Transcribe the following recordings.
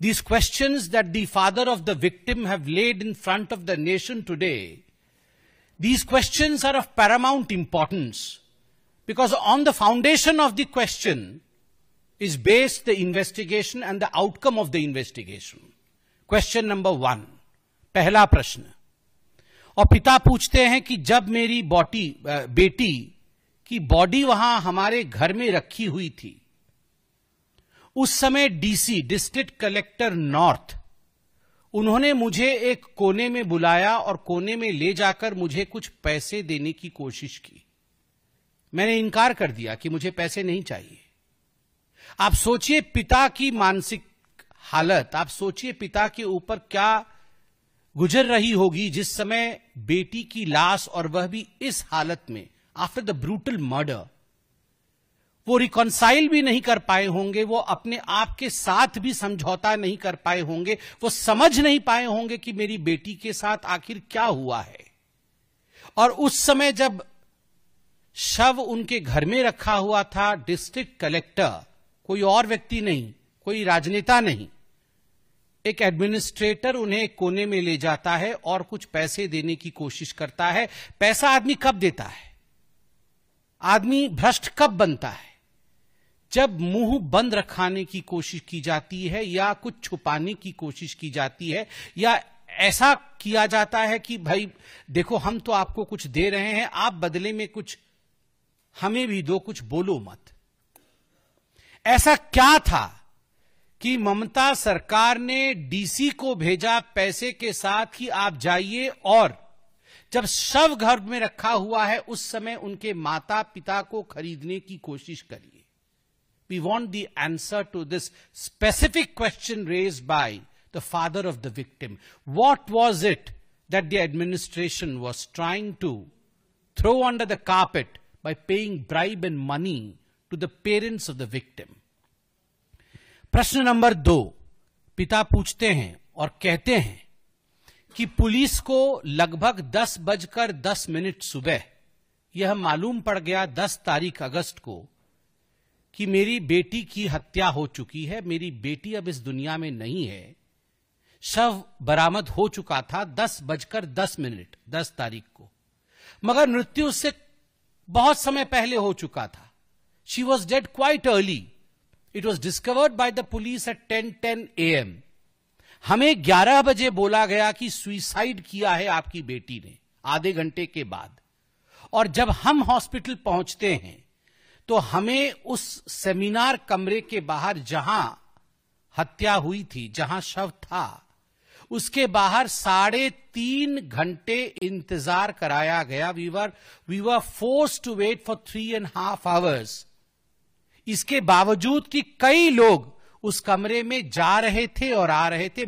These questions that the father of the victim have laid in front of the nation today, these questions are of paramount importance because on the foundation of the question is based the investigation and the outcome of the investigation. Question number one, पहला प्रश्न और पिता पूछते हैं कि जब मेरी बॉटी बेटी की बॉडी वहां हमारे घर में रखी हुई थी उस समय डीसी डिस्ट्रिक्ट कलेक्टर नॉर्थ उन्होंने मुझे एक कोने में बुलाया और कोने में ले जाकर मुझे कुछ पैसे देने की कोशिश की मैंने इनकार कर दिया कि मुझे पैसे नहीं चाहिए आप सोचिए पिता की मानसिक हालत आप सोचिए पिता के ऊपर क्या गुजर रही होगी जिस समय बेटी की लाश और वह भी इस हालत में आफ्टर द ब्रूटल मर्डर वो रिकॉन्साइल भी नहीं कर पाए होंगे वो अपने आप के साथ भी समझौता नहीं कर पाए होंगे वो समझ नहीं पाए होंगे कि मेरी बेटी के साथ आखिर क्या हुआ है और उस समय जब शव उनके घर में रखा हुआ था डिस्ट्रिक्ट कलेक्टर कोई और व्यक्ति नहीं कोई राजनेता नहीं एक एडमिनिस्ट्रेटर उन्हें कोने में ले जाता है और कुछ पैसे देने की कोशिश करता है पैसा आदमी कब देता है आदमी भ्रष्ट कब बनता है जब मुंह बंद रखाने की कोशिश की जाती है या कुछ छुपाने की कोशिश की जाती है या ऐसा किया जाता है कि भाई देखो हम तो आपको कुछ दे रहे हैं आप बदले में कुछ हमें भी दो कुछ बोलो मत ऐसा क्या था कि ममता सरकार ने डीसी को भेजा पैसे के साथ कि आप जाइए और जब शव घर में रखा हुआ है उस समय उनके माता पिता को खरीदने की कोशिश करिए We want the answer to this specific question raised by the father of the victim. What was it that the administration was trying to throw under the carpet by paying bribe and money to the parents of the victim? प्रश्न number दो पिता पूछते हैं और कहते हैं कि police को लगभग 10 बजकर 10 मिनट सुबह यह मालूम पड़ गया 10 तारीख अगस्त को कि मेरी बेटी की हत्या हो चुकी है मेरी बेटी अब इस दुनिया में नहीं है शव बरामद हो चुका था दस बजकर दस मिनट दस तारीख को मगर मृत्यु उससे बहुत समय पहले हो चुका था she was dead quite early it was discovered by the police at ten ten a m हमें ग्यारह बजे बोला गया कि सुइसाइड किया है आपकी बेटी ने आधे घंटे के बाद और जब हम हॉस्पिटल पहुंचते हैं तो हमें उस सेमिनार कमरे के बाहर जहां हत्या हुई थी जहां शव था उसके बाहर साढ़े तीन घंटे इंतजार कराया गया we were we were forced to wait for three and half hours इसके बावजूद कि कई लोग उस कमरे में जा रहे थे और आ रहे थे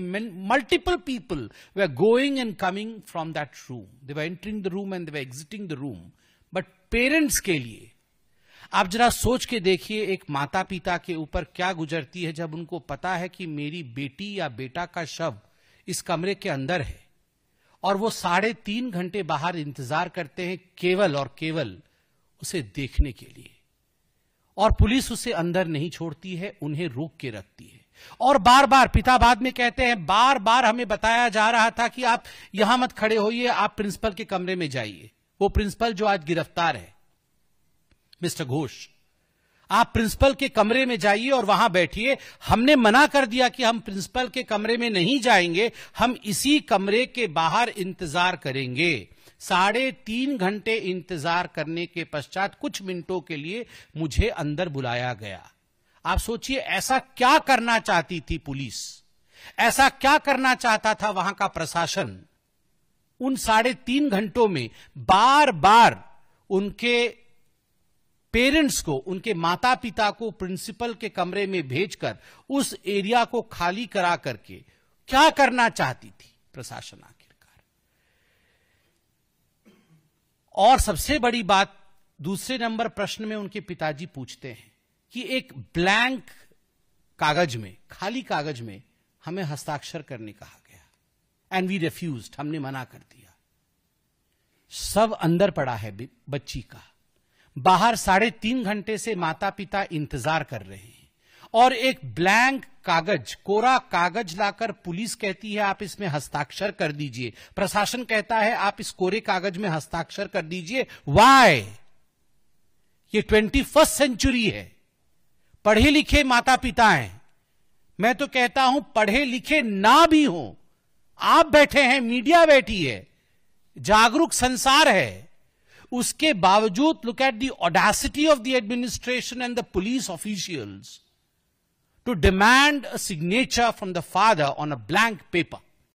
multiple people were going and coming from that room they were entering the room and they were exiting the room but parents के लिए आप जरा सोच के देखिए एक माता पिता के ऊपर क्या गुजरती है जब उनको पता है कि मेरी बेटी या बेटा का शव इस कमरे के अंदर है और वो साढ़े तीन घंटे बाहर इंतजार करते हैं केवल और केवल उसे देखने के लिए और पुलिस उसे अंदर नहीं छोड़ती है उन्हें रोक के रखती है और बार बार पिता बाद में कहते हैं बार बार हमें बताया जा रहा था कि आप यहां मत खड़े होइए आप प्रिंसिपल के कमरे में जाइए वो प्रिंसिपल जो आज गिरफ्तार है मिस्टर घोष आप प्रिंसिपल के कमरे में जाइए और वहां बैठिए हमने मना कर दिया कि हम प्रिंसिपल के कमरे में नहीं जाएंगे हम इसी कमरे के बाहर इंतजार करेंगे साढ़े तीन घंटे इंतजार करने के पश्चात कुछ मिनटों के लिए मुझे अंदर बुलाया गया आप सोचिए ऐसा क्या करना चाहती थी पुलिस ऐसा क्या करना चाहता था वहां का प्रशासन उन साढ़े तीन घंटों में बार बार उनके पेरेंट्स को उनके माता पिता को प्रिंसिपल के कमरे में भेजकर उस एरिया को खाली करा करके क्या करना चाहती थी प्रशासन आखिरकार और सबसे बड़ी बात दूसरे नंबर प्रश्न में उनके पिताजी पूछते हैं कि एक ब्लैंक कागज में खाली कागज में हमें हस्ताक्षर करने कहा गया एंड वी रिफ्यूज हमने मना कर दिया सब अंदर पड़ा है बच्ची का बाहर साढ़े तीन घंटे से माता पिता इंतजार कर रहे हैं और एक ब्लैंक कागज कोरा कागज लाकर पुलिस कहती है आप इसमें हस्ताक्षर कर दीजिए प्रशासन कहता है आप इस कोरे कागज में हस्ताक्षर कर दीजिए वाय ये ट्वेंटी फर्स्ट सेंचुरी है पढ़े लिखे माता पिता हैं मैं तो कहता हूं पढ़े लिखे ना भी हो आप बैठे हैं मीडिया बैठी है जागरूक संसार है uske bawajood look at the audacity of the administration and the police officials to demand a signature from the father on a blank paper.